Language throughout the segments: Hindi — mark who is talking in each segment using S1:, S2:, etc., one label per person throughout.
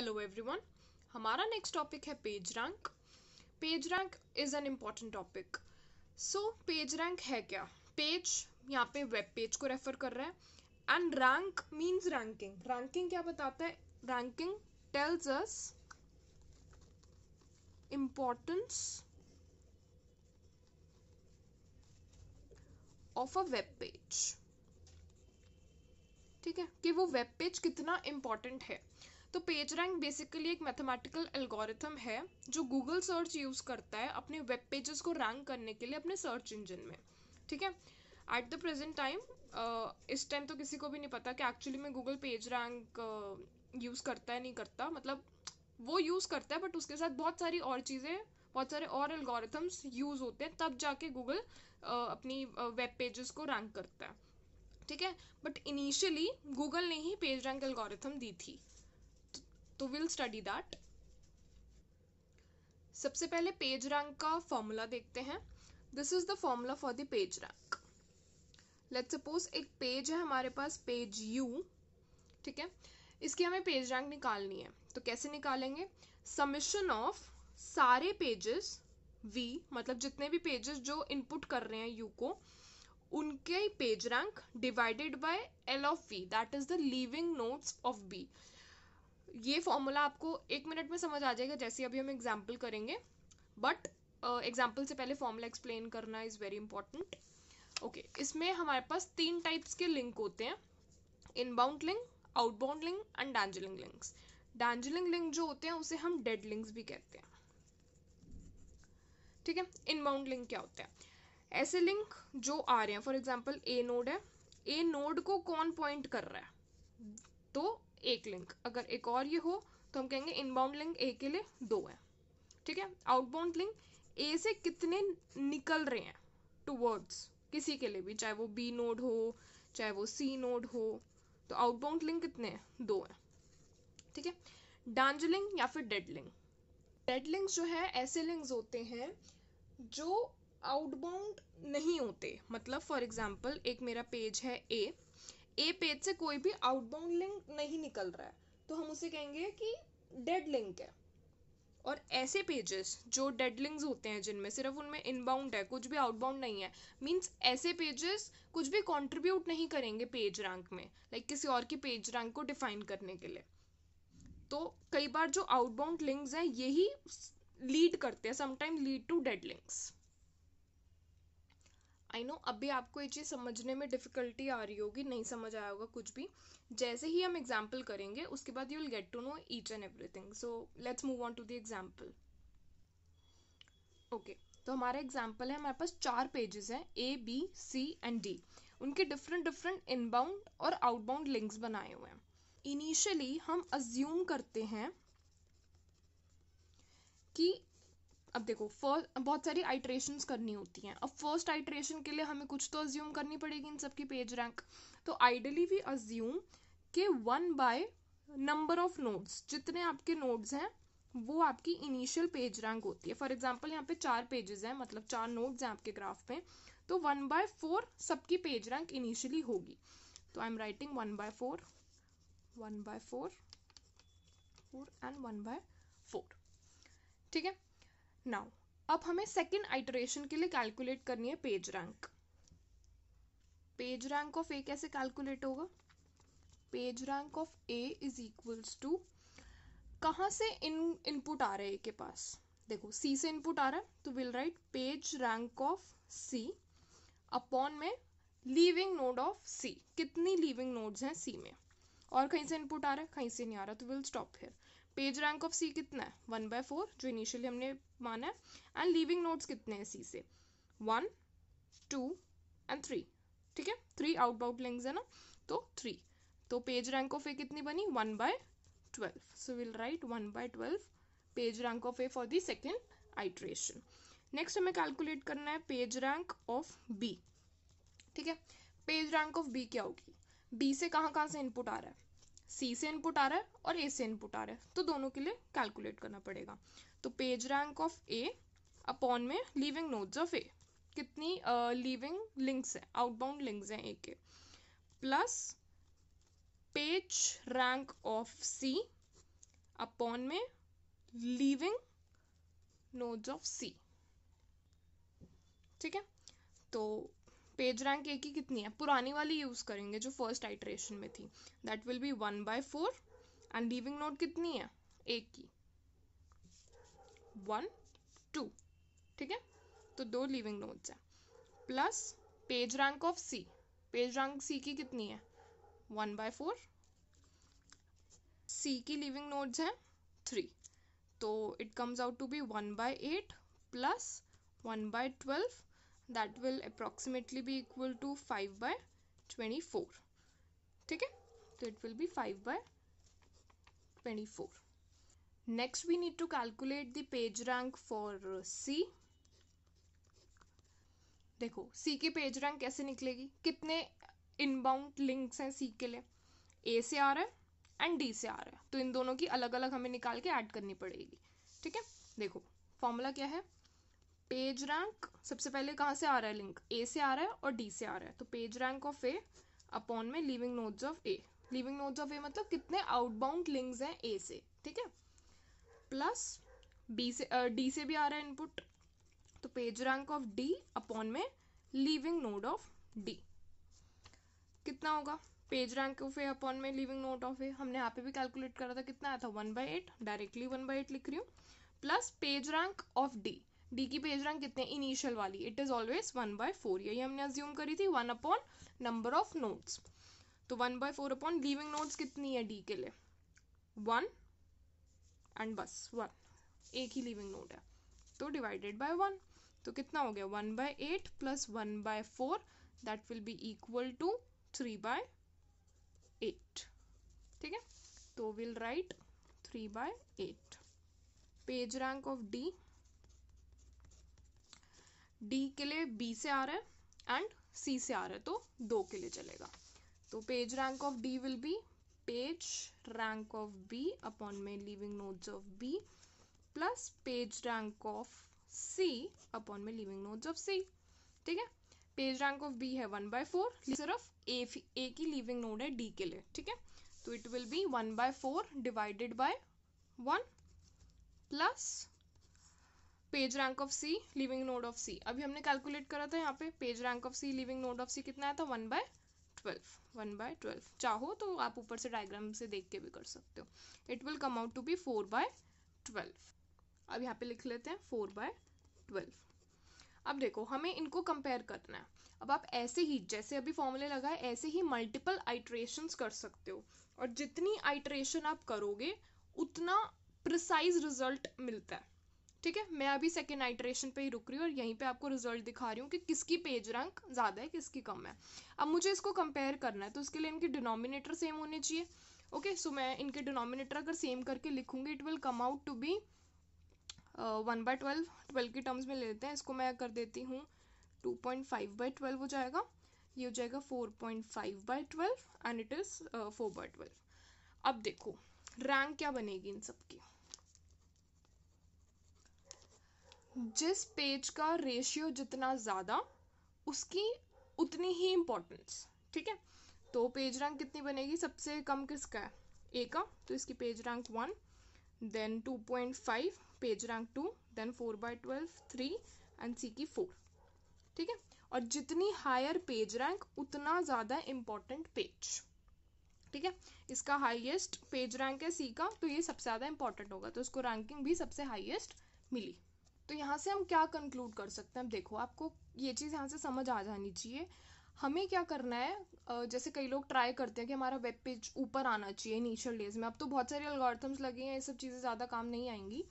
S1: हेलो एवरीवन हमारा नेक्स्ट टॉपिक है page rank page rank is an important topic so page rank है क्या पेज यहाँ पे वेब पेज को रेफर कर रहा है and rank means ranking ranking क्या बताता है ranking tells us importance of a web page ठीक है कि वो वेब पेज कितना इम्पोर्टेंट है तो पेज रैंक बेसिकली एक मैथमेटिकल एल्गोरिथम है जो गूगल सर्च यूज़ करता है अपने वेब पेजेस को रैंक करने के लिए अपने सर्च इंजन में ठीक है एट द प्रेजेंट टाइम इस टाइम तो किसी को भी नहीं पता कि एक्चुअली में गूगल पेज रैंक यूज़ करता है नहीं करता मतलब वो यूज़ करता है बट उसके साथ बहुत सारी और चीज़ें बहुत सारे और एल्गोरिथम्स यूज़ होते हैं तब जाके गूगल अपनी वेब पेजेस को रैंक करता है ठीक है बट इनिशियली गूगल ने ही पेज रैंक एल्गोरिथम दी थी तो विल स्टडी दैट सबसे पहले पेज रैंक का फॉर्मूला देखते हैं this is the formula for the page rank let suppose एक पेज है हमारे पास पेज यू ठीक है इसकी हमें पेज रैंक निकालनी है तो कैसे निकालेंगे समिशन ऑफ सारे पेजेस वी मतलब जितने भी पेजेस जो इनपुट कर रहे हैं यू को उनके page rank divided by L of V that is the leaving nodes of B ये फॉर्मूला आपको एक मिनट में समझ आ जाएगा जैसे अभी हम एग्जाम्पल करेंगे बट एग्जाम्पल uh, से पहले फॉर्मूला एक्सप्लेन करना इज़ वेरी इंपॉर्टेंट ओके इसमें हमारे पास तीन टाइप्स के लिंक होते हैं inbound link outbound link and dangling links dangling link जो होते हैं उसे हम डेड लिंक्स भी कहते हैं ठीक है इनबाउंड लिंक क्या होते हैं ऐसे लिंक जो आ रहे हैं फॉर एग्जाम्पल ए नोड है ए नोड को कौन पॉइंट कर रहा है तो एक लिंक अगर एक और ये हो तो हम कहेंगे इनबाउंड लिंक ए के लिए दो है ठीक है आउटबाउंड लिंक ए से कितने निकल रहे हैं टू वर्ड्स किसी के लिए भी चाहे वो बी नोड हो चाहे वो सी नोड हो तो आउटबाउंड लिंक कितने हैं दो हैं ठीक है डांजलिंग या फिर डेड लिंक डेड लिंक्स जो है ऐसे लिंक्स होते हैं जो आउटबाउंड नहीं होते मतलब फॉर एग्जाम्पल एक मेरा पेज है ए ए पेज से कोई भी आउटबाउंड लिंक नहीं निकल रहा है तो हम उसे कहेंगे कि डेड लिंक है और ऐसे पेजेस जो डेड लिंक्स होते हैं जिनमें सिर्फ उनमें इनबाउंड है कुछ भी आउटबाउंड नहीं है मींस ऐसे पेजेस कुछ भी कंट्रीब्यूट नहीं करेंगे पेज रैंक में लाइक like किसी और की पेज रैंक को डिफाइन करने के लिए तो कई बार जो आउटबाउंड लिंक्स हैं यही लीड करते हैं sometime lead to dead links I know अभी आपको ये चीज़ समझने में डिफ़िकल्टी आ रही होगी नहीं समझ आया होगा कुछ भी जैसे ही हम एग्जाम्पल करेंगे उसके बाद you will get to know each and everything so let's move on to the example okay तो हमारा एग्जाम्पल है हमारे पास चार पेजेस हैं A B C and D उनके डिफरेंट डिफरेंट इनबाउंड और आउटबाउंड लिंक्स बनाए हुए हैं इनिशियली हम अज्यूम करते हैं कि अब देखो फर्स्ट बहुत सारी आइट्रेशन करनी होती हैं अब फर्स्ट आइट्रेशन के लिए हमें कुछ तो अज्यूम करनी पड़ेगी इन सबकी पेज रैंक तो आइडली वी अज्यूम के one by number of nodes जितने आपके नोड्स हैं वो आपकी इनिशियल पेज रैंक होती है फॉर एग्जाम्पल यहाँ पे चार पेजेस हैं मतलब चार नोड्स हैं आपके ग्राफ में तो वन बाय फोर सबकी पेज रैंक इनिशियली होगी तो I am writing one by four one by four four and one by four ठीक है नाउ अब हमें सेकेंड आइटरेशन के लिए कैलकुलेट करनी है page rank page rank of A कैसे कैलकुलेट होगा page rank of A is equals to कहाँ से इन इनपुट आ रहे हैं ए के पास देखो सी से इनपुट आ रहा है तो will write page rank of C upon में लीविंग नोड ऑफ सी कितनी लीविंग नोड्स हैं सी में और कहीं से इनपुट आ रहा है कहीं से नहीं आ रहा तो we'll stop here page rank of C कितना है वन बाय फोर जो इनिशियली हमने माना है एंड लीविंग नोट्स कितने हैं सी से वन टू एंड थ्री ठीक है थ्री आउटबाउट लिंक्स है ना तो थ्री तो पेज रैंक ऑफ ए कितनी बनी one by twelve so we'll write one by twelve page rank of A for the second iteration next हमें कैलकुलेट करना है पेज रैंक ऑफ बी ठीक है पेज रैंक ऑफ बी क्या होगी बी से कहाँ कहाँ से इनपुट आ रहा है सी से इनपुट आ रहा है और ए से इनपुट आ रहा है तो दोनों के लिए कैलकुलेट करना पड़ेगा तो page rank of A upon में लीविंग नोट्स ऑफ ए कितनी लीविंग लिंक्स हैं आउटबाउंड लिंक्स हैं ए के plus page rank of C upon में लीविंग नोड्स ऑफ सी ठीक है तो पेज रैंक ए की कितनी है पुरानी वाली यूज़ करेंगे जो फर्स्ट आइट्रेशन में थी that will be one by four and leaving node कितनी है एक की वन टू ठीक है तो दो लीविंग नोट्स हैं plus page rank of C page rank C की कितनी है वन बाय फोर सी की लिविंग नोट्स हैं थ्री तो it comes out to be one by eight plus one by twelve that will approximately be equal to five by twenty four ठीक है तो it will be five by twenty four next we need to calculate the page rank for सी देखो सी की पेज रैंक कैसे निकलेगी कितने इनबाउंड लिंक्स हैं सी के लिए ए से आ रहा है एंड डी से आ रहा है तो इन दोनों की अलग अलग हमें निकाल के ऐड करनी पड़ेगी ठीक है देखो फॉर्मूला क्या है पेज रैंक सबसे पहले कहाँ से आ रहा है लिंक ए से आ रहा है और डी से आ रहा है तो page rank of A upon में living notes of A living notes of A मतलब कितने आउटबाउंड लिंक्स हैं ए से ठीक है प्लस बी से डी uh, से भी आ रहा है इनपुट तो page rank of D upon में लिविंग नोड ऑफ डी कितना होगा page rank of A upon में लिविंग नोट ऑफ ए हमने यहाँ पे भी कैलकुलेट करा था कितना आया था one by eight directly one by eight लिख रही हूँ plus page rank of D D की पेज रैंक कितने इनिशियल वाली it is always one by four यही हमने अज्यूम करी थी one upon number of notes तो one by four upon leaving notes कितनी है डी के लिए वन एंड बस वन एक ही लीविंग नोट है तो डिवाइडेड बाय वन तो कितना हो गया one by eight plus one by four that will be equal to three by eight ठीक है तो will write three by eight page rank of D D के लिए बी से आ रहा है एंड सी से आ रहा है तो दो के लिए चलेगा तो page rank of D will be page rank of B upon मे living notes of B plus page rank of C upon मे लिविंग नोट्स ऑफ सी ठीक है पेज रैंक ऑफ बी है वन बाय फोर सिर्फ ए ए की लिविंग नोड है डी के लिए ठीक है तो it will be one by four divided by one plus page rank of C living node of C अभी हमने कैलकुलेट करा था यहाँ पे page rank of C living node of C कितना आया था one by twelve one by twelve चाहो तो आप ऊपर से डायग्राम से देख के भी कर सकते हो it will come out to be four by twelve अब यहाँ पे लिख लेते हैं फोर बाय ट्वेल्व अब देखो हमें इनको कंपेयर करना है अब आप ऐसे ही जैसे अभी फॉर्मूले लगाए ऐसे ही मल्टीपल आइट्रेशन कर सकते हो और जितनी आइट्रेशन आप करोगे उतना प्रिसाइज रिजल्ट मिलता है ठीक है मैं अभी सेकेंड आइट्रेशन पे ही रुक रही हूँ और यहीं पे आपको रिजल्ट दिखा रही हूँ कि किसकी पेज रैंक ज़्यादा है किसकी कम है अब मुझे इसको कंपेयर करना है तो उसके लिए इनके डिनोमिनेटर सेम होने चाहिए ओके सो मैं इनके डिनोमिनेटर अगर सेम करके लिखूंगी it will come out to be one by twelve twelve के टर्म्स में ले लेते हैं इसको मैं कर देती हूँ two point five by twelve हो जाएगा ये हो जाएगा four point five by twelve and it is four by twelve अब देखो रैंक क्या बनेगी इन सबकी जिस पेज का रेशियो जितना ज़्यादा उसकी उतनी ही इम्पोर्टेंस ठीक है तो पेज रैंक कितनी बनेगी सबसे कम किसका है ए का तो इसकी page rank one then two point five page rank two then four by twelve three and C की फोर ठीक है और जितनी हायर पेज रैंक उतना ज़्यादा इम्पॉर्टेंट पेज ठीक है इसका हाईएस्ट पेज रैंक है सी का तो ये सबसे ज़्यादा इंपॉर्टेंट होगा तो इसको रैंकिंग भी सबसे हाईएस्ट मिली तो यहाँ से हम क्या कंक्लूड कर सकते हैं देखो आपको ये चीज़ यहाँ से समझ आ जानी चाहिए हमें क्या करना है जैसे कई लोग ट्राई करते हैं कि हमारा वेब पेज ऊपर आना चाहिए इनिशियल डेज में अब तो बहुत सारे अलगॉर्थम्स लगे हैं ये सब चीज़ें ज़्यादा काम नहीं आएंगी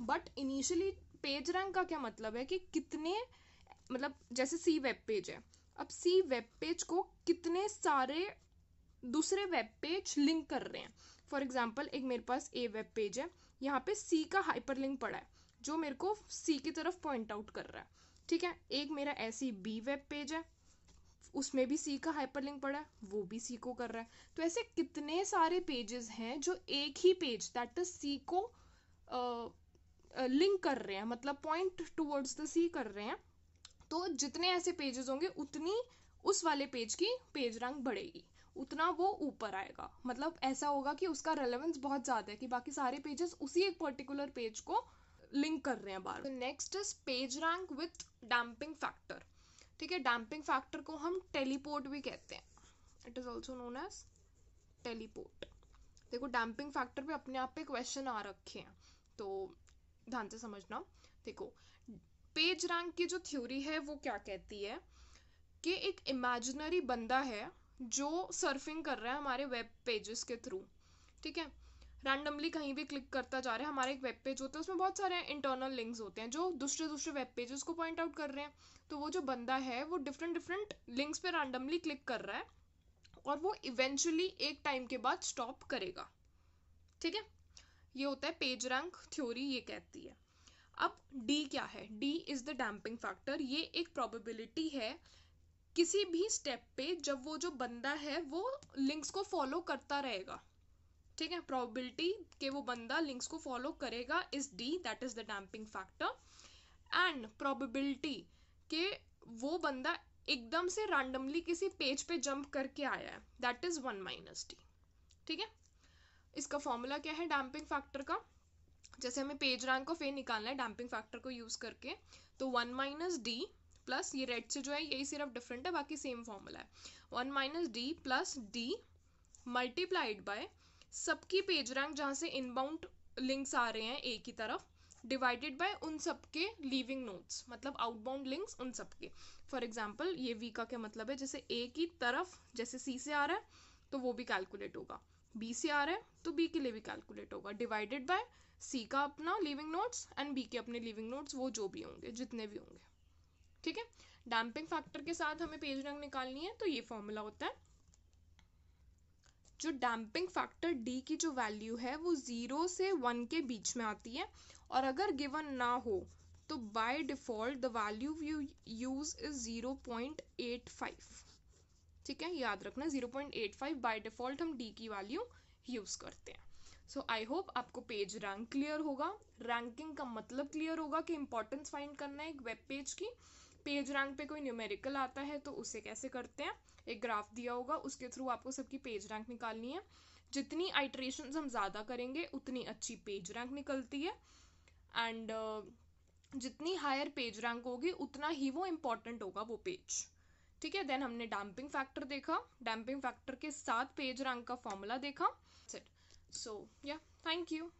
S1: बट इनिशियली पेज रैंक का क्या मतलब है कि कितने मतलब जैसे सी वेब पेज है अब सी वेब पेज को कितने सारे दूसरे वेब पेज लिंक कर रहे हैं फॉर एग्जाम्पल एक मेरे पास ए वेब पेज है यहाँ पे सी का हाइपर लिंक पड़ा है जो मेरे को सी की तरफ पॉइंट आउट कर रहा है ठीक है एक मेरा ऐसी बी वेब पेज है उसमें भी सी का हाइपरलिंक पड़ा है वो भी सी को कर रहा है तो ऐसे कितने सारे पेजेस हैं जो एक ही पेज दैट इज सी को लिंक कर रहे हैं मतलब पॉइंट टूवर्ड्स द सी कर रहे हैं तो जितने ऐसे पेजेस होंगे उतनी उस वाले पेज की पेज रैंक बढ़ेगी उतना वो ऊपर आएगा मतलब ऐसा होगा कि उसका रेलेवेंस बहुत ज़्यादा है कि बाकी सारे पेजेस उसी एक पर्टिकुलर पेज को लिंक कर रहे हैं बार next is page rank with damping factor ठीक है डैम्पिंग फैक्टर को हम टेलीपोर्ट भी कहते हैं it is also known as teleport देखो डैम्पिंग फैक्टर पे अपने आप पे क्वेश्चन आ रखे हैं तो ध्यान से समझना देखो पेज रैंक की जो थ्योरी है वो क्या कहती है कि एक इमेजिनरी बंदा है जो सर्फिंग कर रहा है हमारे वेब पेजेस के थ्रू ठीक है रैंडमली कहीं भी क्लिक करता जा रहा है हमारा एक वेब पेज होता है उसमें बहुत सारे इंटरनल लिंक्स होते हैं जो दूसरे दूसरे वेब पेजेस को पॉइंट आउट कर रहे हैं तो वो जो बंदा है वो डिफरेंट डिफरेंट लिंक्स पर रैंडमली क्लिक कर रहा है और वो इवेंचुअली एक टाइम के बाद स्टॉप करेगा ठीक है ये होता है पेज रैंक थ्योरी ये कहती है अब डी क्या है D is the damping factor ये एक प्रोबेबिलिटी है किसी भी स्टेप पे जब वो जो बंदा है वो लिंक्स को फॉलो करता रहेगा ठीक है प्रोबेबिलिटी के वो बंदा लिंक्स को फॉलो करेगा is D that is the damping factor and probability के वो बंदा एकदम से रैंडमली किसी पेज पे जंप करके आया है that is one minus D ठीक है इसका फॉर्मूला क्या है डैम्पिंग फैक्टर का जैसे हमें पेज रैंक ऑफ ए निकालना है डैम्पिंग फैक्टर को यूज़ करके तो वन माइनस डी प्लस ये रेड से जो है यही सिर्फ डिफरेंट है बाकी सेम फॉर्मूला है one minus D plus D multiplied by सबकी पेज रैंक जहाँ से इनबाउंड लिंक्स आ रहे हैं ए की तरफ डिवाइडेड बाय उन सबके लीविंग नोट्स मतलब आउटबाउंड लिंक्स उन सबके फॉर एग्जाम्पल ये वी का क्या मतलब है जैसे ए की तरफ जैसे सी से आ रहा है तो वो भी कैलकुलेट होगा बी से आ रहा है तो बी के लिए भी कैलकुलेट होगा डिवाइडेड बाय सी का अपना लिविंग नोट्स एंड बी के अपने लिविंग नोट्स वो जो भी होंगे जितने भी होंगे ठीक है डैम्पिंग फैक्टर के साथ हमें पेज रंग निकालनी है तो ये फॉर्मूला होता है जो डैम्पिंग फैक्टर डी की जो वैल्यू है वो ज़ीरो से वन के बीच में आती है और अगर गिवन ना हो तो by default the value you use is zero point eight five ठीक है याद रखना zero point eight five by default हम डी की वैल्यू यूज़ करते हैं सो आई होप आपको पेज रैंक क्लियर होगा रैंकिंग का मतलब क्लियर होगा कि इंपॉर्टेंस फाइंड करना है एक वेब पेज की पेज रैंक पे कोई न्यूमेरिकल आता है तो उसे कैसे करते हैं एक ग्राफ दिया होगा उसके थ्रू आपको सबकी पेज रैंक निकालनी है जितनी आइट्रेशन हम ज़्यादा करेंगे उतनी अच्छी पेज रैंक निकलती है एंड uh, जितनी हायर पेज रैंक होगी उतना ही वो इम्पॉर्टेंट होगा वो पेज ठीक है देन हमने डैम्पिंग फैक्टर देखा डैम्पिंग फैक्टर के साथ पेज रैंक का फॉर्मूला देखा सो या थैंक यू